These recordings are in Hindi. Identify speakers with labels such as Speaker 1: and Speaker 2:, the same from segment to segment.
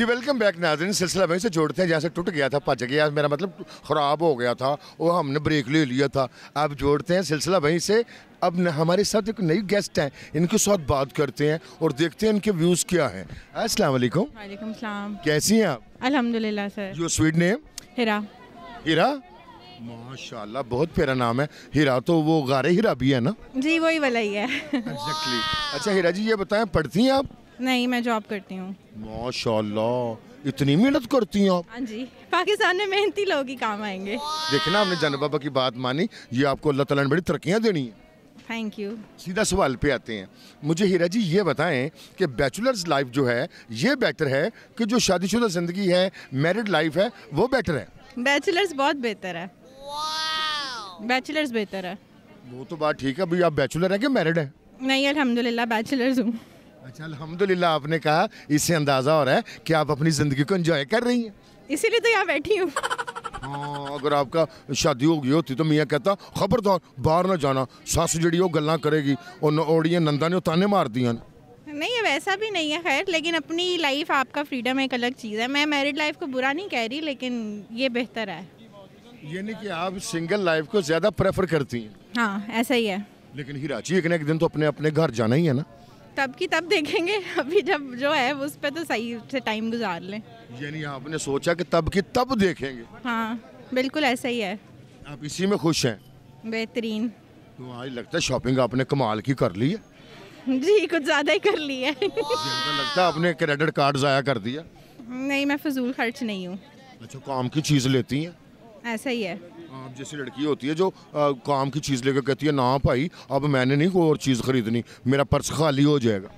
Speaker 1: जी वेलकम बैक नाजरन सिलसिला वहीं से जोड़ते हैं जहाँ से टूट गया था पच गया मेरा मतलब ख़राब हो गया था वो हमने ब्रेक ले लिया था अब जोड़ते हैं सिलसिला वहीं से अब न, हमारे साथ एक नई गेस्ट हैं इनके साथ बात करते हैं और देखते हैं इनके व्यूज़ क्या हैं अस्सलाम वालेकुम
Speaker 2: सलाम कैसी हैं आप अल्हम्दुलिल्लाह सर जो स्वीट नेम हिरा
Speaker 1: हिरा माशाल्लाह बहुत प्यारा नाम है हीरा तो वो गारे हीरा भी है ना
Speaker 2: जी वही वाला ही है एग्जैक्टली
Speaker 1: अच्छा हीरा जी ये बताएं पढ़ती हैं आप
Speaker 2: नहीं मैं जॉब करती हूँ
Speaker 1: माशाल्लाह इतनी मेहनत करती हैं आप
Speaker 2: हाँ जी पाकिस्तान में मेहनती लोग ही काम आएंगे
Speaker 1: ना आपने जन बाबा की बात मानी ये आपको अल्लाह तला ने बड़ी तरक्कियाँ देनी है थैंक यू सीधा सवाल पे आते हैं मुझे हीरा जी ये बताएं कि बैचलर्स लाइफ जो है ये बेटर है कि जो शादीशुदा ज़िंदगी है मैरिड लाइफ है वो बेटर है
Speaker 2: बैचलर्स बहुत बेहतर है बैचलर्स बेहतर है
Speaker 1: वो तो बात ठीक है भाई आप बैचलर हैं कि मैरिड है
Speaker 2: नहीं अलहमदिल्ला बैचलर्स
Speaker 1: हूँ अच्छा अलहमदिल्ला आपने कहा इससे अंदाज़ा हो रहा है कि आप अपनी ज़िंदगी को एंजॉय कर रही हैं
Speaker 2: इसीलिए तो यहाँ बैठी हूँ
Speaker 1: हाँ अगर आपका शादी हो गई होती तो मैं कहता खबरदार बाहर ना जाना सस जी गल करेगी और ओड़ियाँ नंदा ने ताने मार दिया
Speaker 2: नहीं वैसा भी नहीं है खैर लेकिन अपनी लाइफ आपका फ्रीडम एक अलग चीज़ है मैं मैरिड लाइफ को बुरा नहीं कह रही लेकिन ये बेहतर है
Speaker 1: यानी कि आप सिंगल लाइफ को ज़्यादा प्रेफर करती हैं
Speaker 2: हाँ ऐसा ही है
Speaker 1: लेकिन हिराची एक ना एक दिन तो अपने अपने घर जाना ही है ना
Speaker 2: तब की तब देखेंगे अभी जब जो है उस पर तो सही से टाइम गुजार लें
Speaker 1: यानी आपने सोचा कि तब की तब देखेंगे
Speaker 2: हाँ बिल्कुल ऐसा ही है
Speaker 1: आप इसी में खुश हैं बेहतरीन तो आज लगता है शॉपिंग आपने कमाल की कर ली
Speaker 2: है जी कुछ ज़्यादा ही कर ली है तो
Speaker 1: लगता है आपने क्रेडिट कार्ड ज़ाया कर दिया
Speaker 2: नहीं मैं फजूल खर्च नहीं हूँ
Speaker 1: अच्छा काम की चीज़ लेती है ऐसा ही है आप जैसी लड़की होती है जो आ, काम की चीज़ लेकर कहती है ना भाई अब मैंने नहीं कोई और चीज़ ख़रीदनी मेरा पर्स खाली हो जाएगा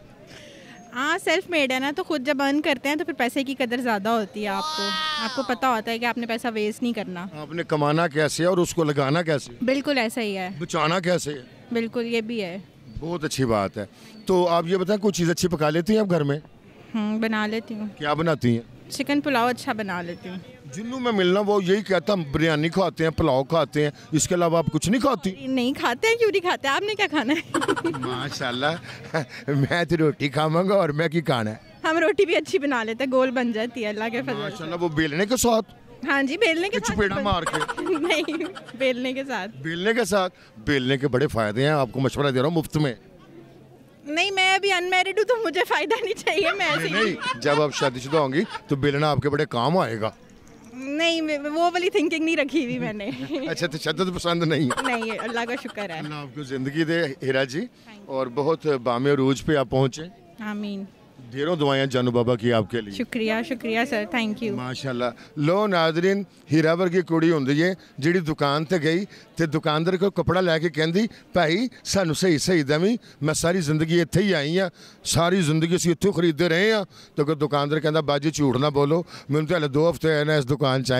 Speaker 2: हाँ सेल्फ मेड है ना तो खुद जब अर्न करते हैं तो फिर पैसे की कदर ज़्यादा होती है आपको आपको पता होता है कि आपने पैसा वेस्ट नहीं करना आपने
Speaker 1: कमाना कैसे है और उसको लगाना कैसे
Speaker 2: बिल्कुल ऐसा ही है
Speaker 1: बचाना कैसे है
Speaker 2: बिल्कुल ये भी है
Speaker 1: बहुत अच्छी बात है तो आप ये बताएं कोई चीज़ अच्छी पका लेती हैं आप घर में
Speaker 2: हम्म, बना लेती हूँ
Speaker 1: क्या बनाती हैं
Speaker 2: चिकन पुलाव अच्छा बना लेती हूँ
Speaker 1: जुन्नू में मिलना वो यही कहता हम बिरयानी खाते हैं पुलाव खाते हैं इसके अलावा आप कुछ नहीं खाती
Speaker 2: नहीं खाते हैं क्यों नहीं खाते हैं? आपने क्या खाना है
Speaker 1: माशाल्लाह मैं तो रोटी खावांगा और मैं की खाना है
Speaker 2: हम रोटी भी अच्छी बना लेते गोल बन जाती है अल्लाह के फजल माशाल्लाह
Speaker 1: वो बेलने के साथ
Speaker 2: हाँ जी बेलने के साथ मार के नहीं बेलने के साथ
Speaker 1: बेलने के साथ बेलने के बड़े फायदे हैं आपको मशवरा दे रहा हूँ मुफ्त में
Speaker 2: नहीं मैं अभी अनमेरिड हूँ तो मुझे फायदा नहीं चाहिए मैं नहीं, नहीं
Speaker 1: जब आप शादीशुदा होंगी तो बेलना आपके बड़े काम आएगा
Speaker 2: नहीं वो वाली थिंकिंग नहीं रखी हुई मैंने
Speaker 1: अच्छा तशद तो तो पसंद नहीं है
Speaker 2: नहीं अल्लाह का शुक्र है अल्लाह
Speaker 1: आपको ज़िंदगी दे हिरा जी और बहुत बामे रूज पे आप पहुँचे आमीन ढेरों दुआएं जानू बाबा की आपके लिए
Speaker 2: शुक्रिया शुक्रिया सर थैंक यू
Speaker 1: माशाल्लाह लो नाजरीन हीरा वर्गी कुड़ी होंगी है जिड़ी दुकान ते गई तो दुकानदार को कपड़ा लैके कहती भाई सानू सही सही दमी मैं सारी जिंदगी इतें ही आई हाँ सारी जिंदगी असं इतों खरीदते रहे हैं तो अगर दुकानदार कहता बाजी झूठ ना बोलो मैंने तो हले दो हफ्ते आया ना इस दुकान च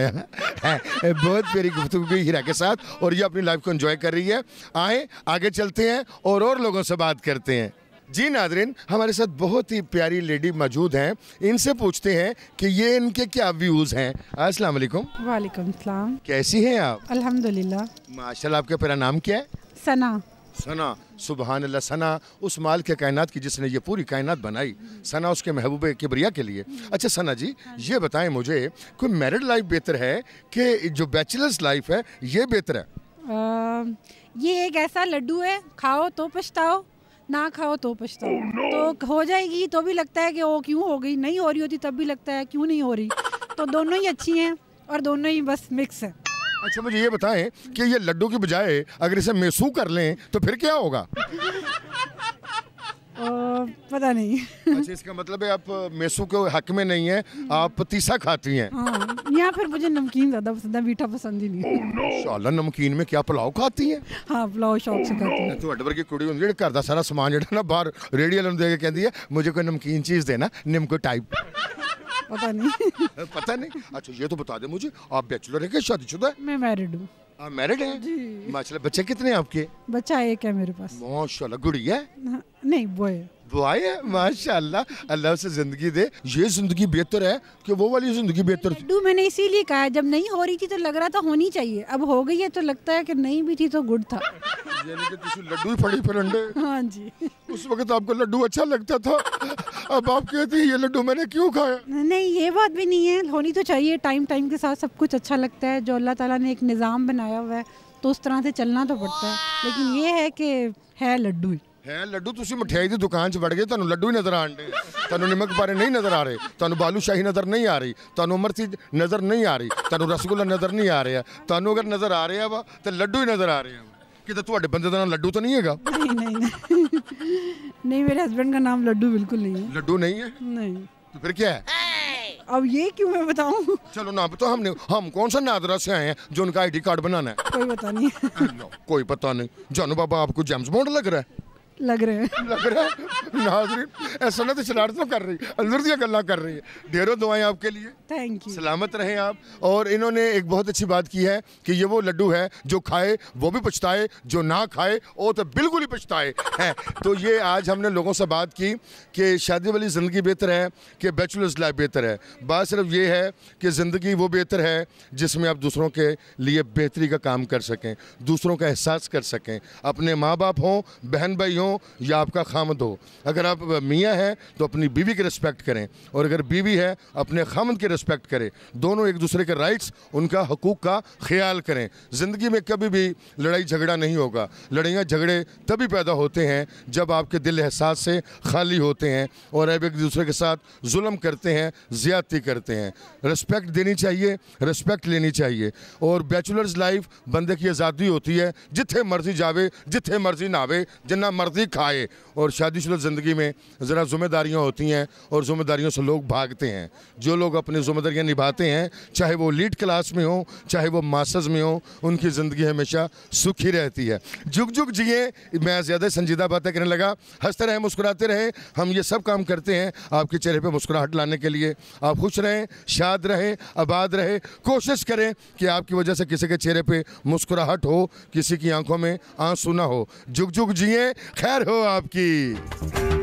Speaker 1: है बहुत प्यारी गुफ्त गई हीरा के साथ और ये अपनी लाइफ को इन्जॉय कर रही है आए आगे चलते हैं और लोगों से बात करते हैं जी नादरीन हमारे साथ बहुत ही प्यारी लेडी मौजूद हैं इनसे पूछते हैं कि ये इनके क्या व्यूज़ हैं अस्सलाम वालेकुम
Speaker 2: वालेकुम सलाम
Speaker 1: कैसी हैं आप
Speaker 2: अल्हम्दुलिल्लाह
Speaker 1: माशाल्लाह आपका प्यारा नाम क्या है सना सना सुबह अल्लाह सना उस माल के कायनात की जिसने ये पूरी कायनात बनाई सना उसके महबूब किबरिया के लिए अच्छा सना जी ये बताएं मुझे कोई मैरिड लाइफ बेहतर है कि जो बैचलर्स लाइफ है ये बेहतर है
Speaker 2: आ, ये एक ऐसा लड्डू है खाओ तो पछताओ ना खाओ तो पछताओ oh, no. तो हो जाएगी तो भी लगता है कि वो क्यों हो गई नहीं हो रही होती तब भी लगता है क्यों नहीं हो रही तो दोनों ही अच्छी हैं और दोनों ही बस मिक्स है
Speaker 1: अच्छा मुझे ये बताएं कि ये लड्डू की बजाय अगर इसे मेसू कर लें तो फिर क्या होगा पता नहीं अच्छा इसका मतलब है आप मेसू के हक में नहीं है आप तीसा खाती हैं
Speaker 2: हाँ, यहाँ फिर मुझे नमकीन ज्यादा पसंद है मीठा पसंद ही नहीं
Speaker 1: oh, no. नमकीन में क्या पुलाव खाती है
Speaker 2: हाँ पुलाव शौक से खाती है
Speaker 1: ਤੁਹਾਡੇ ਵਰਗੀ ਕੁੜੀ ਹੁੰਦੀ ਜਿਹੜੀ ਘਰ ਦਾ ਸਾਰਾ ਸਮਾਨ ਜਿਹੜਾ ਨਾ ਬਾਹਰ ਰੇੜੀ ਵਾਲੇ ਨੂੰ ਦੇ ਕੇ ਕਹਿੰਦੀ ਹੈ ਮੈਨੂੰ ਕੋਈ ਨਮਕੀਨ ਚੀਜ਼ ਦੇਣਾ ਨਿਮਕੋ पता नहीं पता नहीं अच्छा ये तो बता दे मुझे आप बैचलर है कि शादीशुदा है मैं मैरिड हूँ आप मैरिड हैं जी माशाल्लाह बच्चे कितने हैं आपके बच्चा एक है मेरे पास माशाल्लाह गुड़िया
Speaker 2: हाँ, नहीं बॉय
Speaker 1: दुआएं माशाल्लाह अल्लाह से ज़िंदगी दे ये ज़िंदगी बेहतर है कि वो वाली ज़िंदगी बेहतर
Speaker 2: थी मैंने इसीलिए कहा जब नहीं हो रही थी तो लग रहा था होनी चाहिए अब हो गई है तो लगता है कि नहीं भी थी
Speaker 1: तो गुड था लड्डू फड़ी फरंडे हाँ जी उस वक्त तो आपको लड्डू अच्छा लगता था अब आप कहते हैं ये लड्डू मैंने क्यों खाया नहीं ये बात भी नहीं है होनी
Speaker 2: तो चाहिए टाइम टाइम के साथ सब कुछ अच्छा लगता है जो अल्लाह ताला ने एक निज़ाम बनाया हुआ है तो उस तरह से चलना तो पड़ता है लेकिन ये है कि है लड्डू
Speaker 1: ਹੈ ਲੱਡੂ ਤੁਸੀਂ ਮਠਿਆਈ ਦੀ ਦੁਕਾਨ 'ਚ ਵੜ ਗਏ ਤੁਹਾਨੂੰ ਲੱਡੂ ਹੀ ਨਜ਼ਰ ਆਣਦੇ ਤੁਹਾਨੂੰ ਨਮਕ ਪਾਰੇ ਨਹੀਂ ਨਜ਼ਰ ਆ ਰਹੇ ਤੁਹਾਨੂੰ ਬਾਲੂ ਸ਼ਾਹੀ ਨਜ਼ਰ ਨਹੀਂ ਆ ਰਹੀ ਤੁਹਾਨੂੰ ਅਮਰ ਚੀਜ਼ ਨਜ਼ਰ ਨਹੀਂ ਆ ਰਹੀ ਤੁਹਾਨੂੰ ਰਸਗੁੱਲਾ ਨਜ਼ਰ ਨਹੀਂ ਆ ਰਿਹਾ ਤੁਹਾਨੂੰ ਅਗਰ ਨਜ਼ਰ ਆ ਰਿਹਾ ਵਾ ਤੇ ਲੱਡੂ ਹੀ ਨਜ਼ਰ ਆ ਰਿਹਾ ਕਿਤੇ ਤੁਹਾਡੇ ਬੰਦੇ ਦਾ ਨਾਮ ਲੱਡੂ ਤਾਂ ਨਹੀਂ ਹੈਗਾ
Speaker 2: नहीं नहीं नहीं मेरे हस्बैंड का नाम लड्डू बिल्कुल नहीं है ਲੱਡੂ ਨਹੀਂ ਹੈ नहीं
Speaker 1: तो फिर क्या है अब ये क्यों मैं बताऊं चलो ना तो हमने हम कौन सा नादरा से आए हैं जो उनका आईडी कार्ड बनाना है कोई पता नहीं है लो, कोई पता नहीं जानू बाबा आपको जेम्स बॉन्ड लग रहा है लग रहे हैं लग रहे हैं नाजरीन ऐसा ना तो शरारतों कर रही है अंदर दिया गल्ला कर रही है ढेरों दुआएं आपके लिए थैंक यू सलामत रहें आप और इन्होंने एक बहुत अच्छी बात की है कि ये वो लड्डू है जो खाए वो भी पछताए जो ना खाए वो तो बिल्कुल ही पछताए हैं तो ये आज हमने लोगों से बात की कि शादी वाली ज़िंदगी बेहतर है कि बैचलर्स लाइफ बेहतर है बात सिर्फ ये है कि ज़िंदगी वो बेहतर है जिसमें आप दूसरों के लिए बेहतरी का काम कर सकें दूसरों का एहसास कर सकें अपने माँ बाप हों बहन भाई हों या आपका खामद हो अगर आप मियाँ हैं तो अपनी बीवी की रिस्पेक्ट करें और अगर बीवी है अपने खामद की रिस्पेक्ट करें दोनों एक दूसरे के राइट्स उनका हकूक़ का ख्याल करें ज़िंदगी में कभी भी लड़ाई झगड़ा नहीं होगा लड़ाइयाँ झगड़े तभी पैदा होते हैं जब आपके दिल एहसास से खाली होते हैं और अब एक दूसरे के साथ जुल्म करते हैं ज़्यादती करते हैं रिस्पेक्ट देनी चाहिए रिस्पेक्ट लेनी चाहिए और बैचलर्स लाइफ बंदे की आज़ादी होती है जिथे मर्जी जावे जिथे मर्जी नावे जिन्ना मर्जी अधिक खाए और शादीशुदा ज़िंदगी में ज़रा जिम्मेदारियाँ होती हैं और जिम्मेदारियों से लोग भागते हैं जो लोग अपनी जिम्मेदारियाँ निभाते हैं चाहे वो लीड क्लास में हो चाहे वो मास्टर्स में हो उनकी ज़िंदगी हमेशा सुखी रहती है जुग जुग जिए मैं ज़्यादा संजीदा बातें करने लगा हंसते रहें मुस्कुराते रहे हम ये सब काम करते हैं आपके चेहरे पर मुस्कुराहट लाने के लिए आप खुश रहें शाद रहें आबाद रहे कोशिश करें कि आपकी वजह से किसी के चेहरे पर मुस्कुराहट हो किसी की आंखों में आंसू ना हो जुग जुग जिए खैर हो आपकी